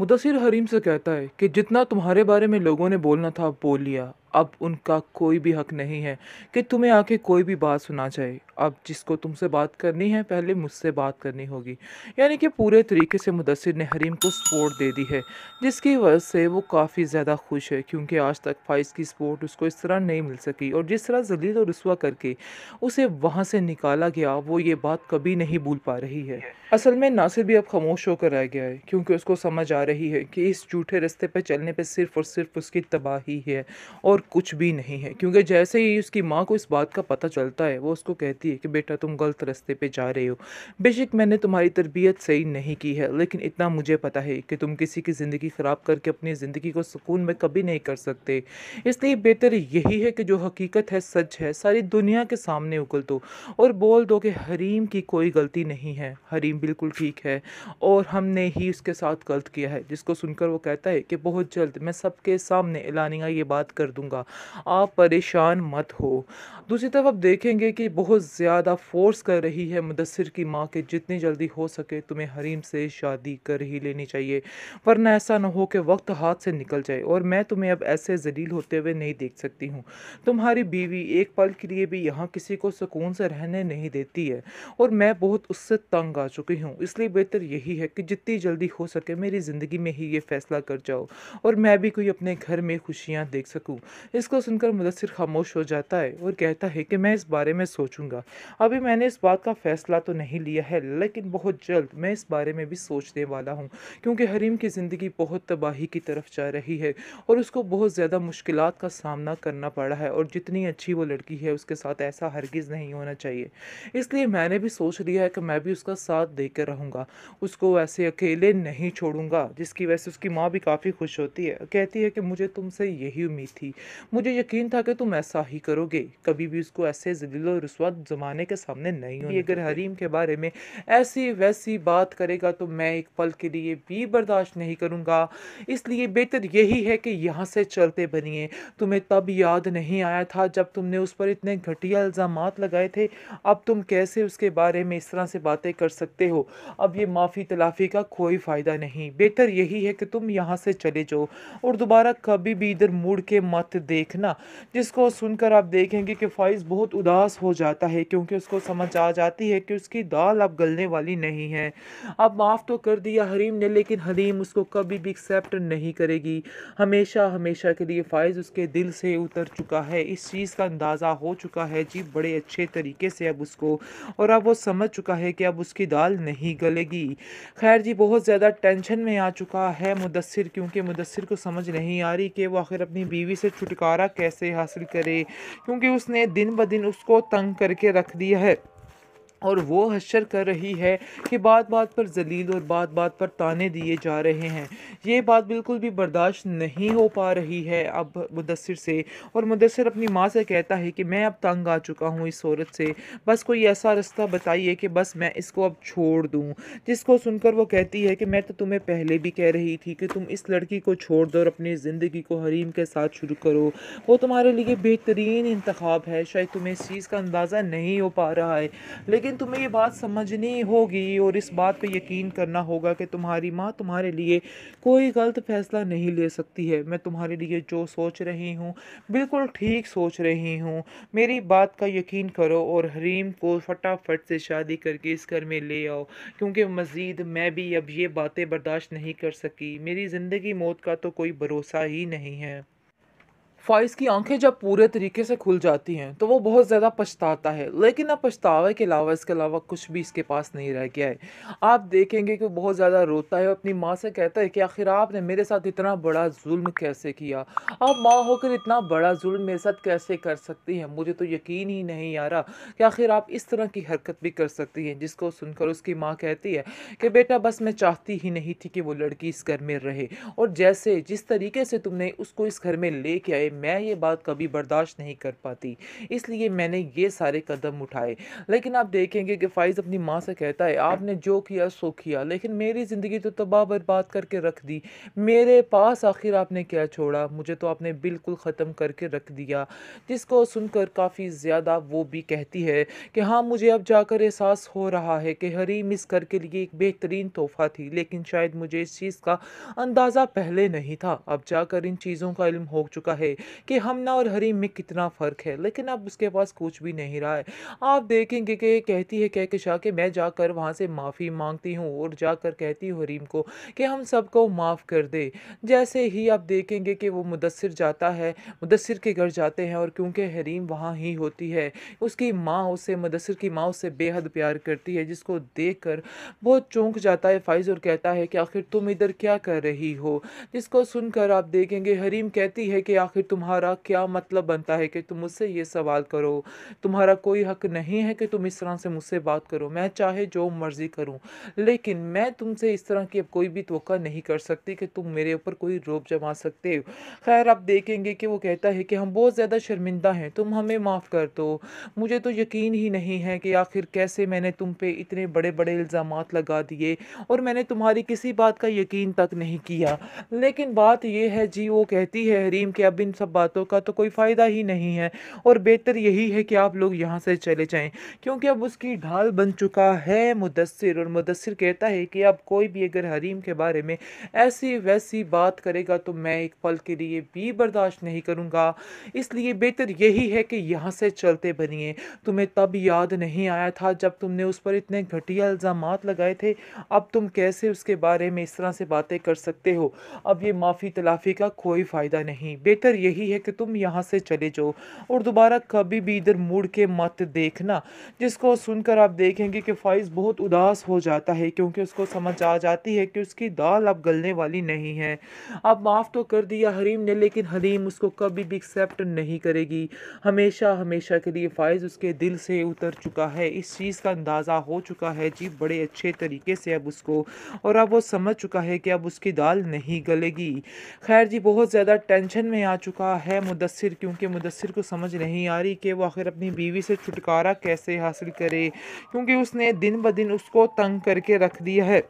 मुदसर हरीम से कहता है कि जितना तुम्हारे बारे में लोगों ने बोलना था बोल लिया अब उनका कोई भी हक नहीं है कि तुम्हें आके कोई भी बात सुना जाए अब जिसको तुमसे बात करनी है पहले मुझसे बात करनी होगी यानी कि पूरे तरीके से मुदसर ने हरीम को सपोर्ट दे दी है जिसकी वजह से वो काफ़ी ज़्यादा खुश है क्योंकि आज तक फाइज की सपोर्ट उसको इस तरह नहीं मिल सकी और जिस तरह जलील और रसुआ करके उसे वहाँ से निकाला गया वो ये बात कभी नहीं भूल पा रही है असल में नासिर भी अब खामोश होकर रह गया है क्योंकि उसको समझ आ रही है कि इस झूठे रस्ते पर चलने पर सिर्फ और सिर्फ उसकी तबाही है और कुछ भी नहीं है क्योंकि जैसे ही उसकी माँ को इस बात का पता चलता है वो उसको कहती है कि बेटा तुम गलत रास्ते पे जा रहे हो बेशक मैंने तुम्हारी तरबियत सही नहीं की है लेकिन इतना मुझे पता है कि तुम किसी की ज़िंदगी ख़राब करके अपनी ज़िंदगी को सुकून में कभी नहीं कर सकते इसलिए बेहतर यही है कि जो हकीकत है सच है सारी दुनिया के सामने उगल दो और बोल दो कि हरीम की कोई गलती नहीं है हरीम बिल्कुल ठीक है और हमने ही उसके साथ गलत किया है जिसको सुनकर वो कहता है कि बहुत जल्द मैं सबके सामने एलानिया ये बात कर दूँगा दूंगा आप परेशान मत हो दूसरी तरफ आप देखेंगे कि बहुत ज़्यादा फोर्स कर रही है मुदसर की माँ के जितनी जल्दी हो सके तुम्हें हरीम से शादी कर ही लेनी चाहिए वरना ऐसा ना हो कि वक्त हाथ से निकल जाए और मैं तुम्हें अब ऐसे जलील होते हुए नहीं देख सकती हूँ तुम्हारी बीवी एक पल के लिए भी यहाँ किसी को सुकून से रहने नहीं देती है और मैं बहुत उससे तंग आ चुकी हूँ इसलिए बेहतर यही है कि जितनी जल्दी हो सके मेरी ज़िंदगी में ही ये फैसला कर जाओ और मैं भी कोई अपने घर में खुशियाँ देख सकूँ इसको सुनकर मुदसर खामोश हो जाता है और कहता है कि मैं इस बारे में सोचूंगा अभी मैंने इस बात का फ़ैसला तो नहीं लिया है लेकिन बहुत जल्द मैं इस बारे में भी सोचने वाला हूँ क्योंकि हरीम की ज़िंदगी बहुत तबाही की तरफ जा रही है और उसको बहुत ज़्यादा मुश्किल का सामना करना पड़ा है और जितनी अच्छी वो लड़की है उसके साथ ऐसा हरगिज़ नहीं होना चाहिए इसलिए मैंने भी सोच लिया है कि मैं भी उसका साथ देकर रहूँगा उसको ऐसे अकेले नहीं छोड़ूंगा जिसकी वजह से उसकी माँ भी काफ़ी खुश होती है कहती है कि मुझे तुमसे यही उम्मीद थी मुझे यकीन था कि तुम ऐसा ही करोगे कभी भी उसको ऐसे जलील रसवा ज़माने के सामने नहीं होगी अगर हरीम के बारे में ऐसी वैसी बात करेगा तो मैं एक पल के लिए भी बर्दाश्त नहीं करूँगा इसलिए बेहतर यही है कि यहाँ से चलते बनिए तुम्हें तब याद नहीं आया था जब तुमने उस पर इतने घटिया इल्ज़ाम लगाए थे अब तुम कैसे उसके बारे में इस तरह से बातें कर सकते हो अब ये माफ़ी तलाफ़ी का कोई फ़ायदा नहीं बेहतर यही है कि तुम यहाँ से चले जाओ और दोबारा कभी भी इधर मुड़ के मत देखना जिसको सुनकर आप देखेंगे कि फ़ाइज़ बहुत उदास हो जाता है क्योंकि उसको समझ आ जाती है कि उसकी दाल अब गलने वाली नहीं है अब माफ़ तो कर दिया हरीम ने लेकिन हरीम उसको कभी भी एक्सेप्ट नहीं करेगी हमेशा हमेशा के लिए फ़ाइज़ उसके दिल से उतर चुका है इस चीज़ का अंदाज़ा हो चुका है जी बड़े अच्छे तरीके से अब उसको और अब वो समझ चुका है कि अब उसकी दाल नहीं गलेगी खैर जी बहुत ज़्यादा टेंशन में आ चुका है मुदसर क्योंकि मुदसर को समझ नहीं आ रही कि वो आखिर अपनी बीवी से छुटकारा कैसे हासिल करे क्योंकि उसने दिन ब दिन उसको तंग करके रख दिया है और वो हशर कर रही है कि बात बात पर जलील और बात बात पर ताने दिए जा रहे हैं ये बात बिल्कुल भी बर्दाश्त नहीं हो पा रही है अब मुदसर से और मुदसर अपनी माँ से कहता है कि मैं अब तंग आ चुका हूँ इस औरत से बस कोई ऐसा रास्ता बताइए कि बस मैं इसको अब छोड़ दूँ जिसको सुनकर वो कहती है कि मैं तो तुम्हें पहले भी कह रही थी कि तुम इस लड़की को छोड़ दो और अपनी ज़िंदगी को हरीम के साथ शुरू करो वो तुम्हारे लिए बेहतरीन इंतखब है शायद तुम्हें इस चीज़ का अंदाज़ा नहीं हो पा रहा है लेकिन लेकिन तुम्हें ये बात समझनी होगी और इस बात पे यकीन करना होगा कि तुम्हारी माँ तुम्हारे लिए कोई गलत फैसला नहीं ले सकती है मैं तुम्हारे लिए जो सोच रही हूँ बिल्कुल ठीक सोच रही हूँ मेरी बात का यकीन करो और हरीम को फटाफट से शादी करके इस घर में ले आओ क्योंकि मज़ीद मैं भी अब ये बातें बर्दाश्त नहीं कर सकी मेरी ज़िंदगी मौत का तो कोई भरोसा ही नहीं है फाइस की आंखें जब पूरे तरीके से खुल जाती हैं तो वो बहुत ज़्यादा पछताता है लेकिन अब पछतावे के अलावा इसके अलावा कुछ भी इसके पास नहीं रह गया है आप देखेंगे कि वो बहुत ज़्यादा रोता है और अपनी माँ से कहता है कि आखिर आपने मेरे साथ इतना बड़ा जुल्म कैसे किया आप माँ होकर इतना बड़ा जुल्म मेरे साथ कैसे कर सकती हैं मुझे तो यकीन ही नहीं आ रहा कि आखिर आप इस तरह की हरकत भी कर सकती हैं जिसको सुनकर उसकी माँ कहती है कि बेटा बस मैं चाहती ही नहीं थी कि वो लड़की इस घर में रहे और जैसे जिस तरीके से तुमने उसको इस घर में ले के आए मैं ये बात कभी बर्दाश्त नहीं कर पाती इसलिए मैंने ये सारे कदम उठाए लेकिन आप देखेंगे कि फ़ाइज़ अपनी माँ से कहता है आपने जो किया सो किया लेकिन मेरी ज़िंदगी तो तबाह बर्बाद करके रख दी मेरे पास आखिर आपने क्या छोड़ा मुझे तो आपने बिल्कुल ख़त्म करके रख दिया जिसको सुनकर काफ़ी ज़्यादा वो भी कहती है कि हाँ मुझे अब जाकर एहसास हो रहा है कि हरीम इस घर के लिए एक बेहतरीन तोहफ़ा थी लेकिन शायद मुझे इस चीज़ का अंदाज़ा पहले नहीं था अब जाकर इन चीज़ों का इल्म हो चुका है कि हम ना और हरी में कितना फ़र्क है लेकिन अब उसके पास कुछ भी नहीं रहा है आप देखेंगे कि कहती है कहकशा कि मैं जाकर वहाँ से माफ़ी मांगती हूँ और जाकर कहती हूँ हरीम को कि हम सबको माफ़ कर दे जैसे ही आप देखेंगे कि वो मुदसर जाता है मुदसर के घर जाते हैं और क्योंकि हरीम वहाँ ही होती है उसकी माँ उसे मुदसर की माँ उसे बेहद प्यार करती है जिसको देख कर बहुत चौंक जाता है फाइज और कहता है कि आखिर तुम इधर क्या कर रही हो जिसको सुनकर आप देखेंगे हरीम कहती है कि आखिर तुम्हारा क्या मतलब बनता है कि तुम मुझसे ये सवाल करो तुम्हारा कोई हक नहीं है कि तुम इस तरह से मुझसे बात करो मैं चाहे जो मर्ज़ी करूँ लेकिन मैं तुमसे इस तरह की अब कोई भी तो नहीं कर सकती कि तुम मेरे ऊपर कोई रोप जमा सकते हो खैर आप देखेंगे कि वो कहता है कि हम बहुत ज़्यादा शर्मिंदा हैं तुम हमें माफ़ कर दो मुझे तो यकीन ही नहीं है कि आखिर कैसे मैंने तुम पे इतने बड़े बड़े इल्ज़ाम लगा दिए और मैंने तुम्हारी किसी बात का यकीन तक नहीं किया लेकिन बात यह है जी वो कहती है हरीम कि अब इन सब बातों का तो कोई फ़ायदा ही नहीं है और बेहतर यही है कि आप लोग यहाँ से चले जाएँ क्योंकि अब उसकी ढाल बन चुका है मुदसर और मुदसर कहता है कि अब कोई भी अगर हरीम के बारे में ऐसी वैसी बात करेगा तो मैं एक पल के लिए भी बर्दाश्त नहीं करूँगा इसलिए बेहतर यही है कि यहाँ से चलते बनिए तुम्हें तब याद नहीं आया था जब तुमने उस पर इतने घटिया इल्ज़ाम लगाए थे अब तुम कैसे उसके बारे में इस तरह से बातें कर सकते हो अब ये माफ़ी तलाफ़ी का कोई फ़ायदा नहीं बेहतर ये यही है कि तुम यहाँ से चले जाओ और दोबारा कभी भी इधर मुड़ के मत देखना जिसको सुनकर आप देखेंगे कि फ़ाइज़ बहुत उदास हो जाता है क्योंकि उसको समझ आ जाती है कि उसकी दाल अब गलने वाली नहीं है अब माफ़ तो कर दिया हरीम ने लेकिन हरीम उसको कभी भी एक्सेप्ट नहीं करेगी हमेशा हमेशा के लिए फ़ाइज़ उसके दिल से उतर चुका है इस चीज़ का अंदाज़ा हो चुका है जी बड़े अच्छे तरीके से अब उसको और अब वो समझ चुका है कि अब उसकी दाल नहीं गलेगी खैर जी बहुत ज़्यादा टेंशन में आ चुका चुका है मुदसर क्योंकि मुदसर को समझ नहीं आ रही कि वो आखिर अपनी बीवी से छुटकारा कैसे हासिल करे क्योंकि उसने दिन ब दिन उसको तंग करके रख दिया है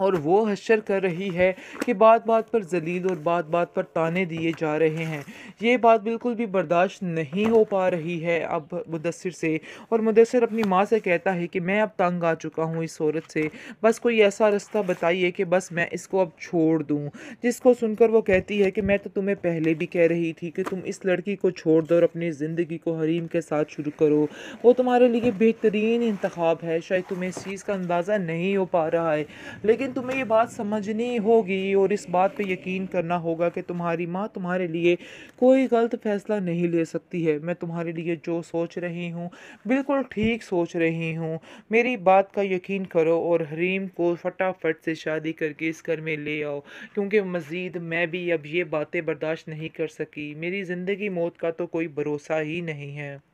और वो हशर कर रही है कि बात बात पर जलील और बात बात पर ताने दिए जा रहे हैं ये बात बिल्कुल भी बर्दाश्त नहीं हो पा रही है अब मुदसर से और मुदसर अपनी माँ से कहता है कि मैं अब तंग आ चुका हूँ इस औरत से बस कोई ऐसा रास्ता बताइए कि बस मैं इसको अब छोड़ दूँ जिसको सुनकर वो कहती है कि मैं तो तुम्हें पहले भी कह रही थी कि तुम इस लड़की को छोड़ दो और अपनी ज़िंदगी को हरीम के साथ शुरू करो वो तुम्हारे लिए बेहतरीन इंतखब है शायद तुम्हें इस चीज़ का अंदाज़ा नहीं हो पा रहा है लेकिन लेकिन तुम्हें ये बात समझनी होगी और इस बात पे यकीन करना होगा कि तुम्हारी माँ तुम्हारे लिए कोई गलत फैसला नहीं ले सकती है मैं तुम्हारे लिए जो सोच रही हूँ बिल्कुल ठीक सोच रही हूँ मेरी बात का यकीन करो और हरीम को फटाफट से शादी करके इस घर में ले आओ क्योंकि मज़ीद मैं भी अब ये बातें बर्दाश्त नहीं कर सकी मेरी ज़िंदगी मौत का तो कोई भरोसा ही नहीं है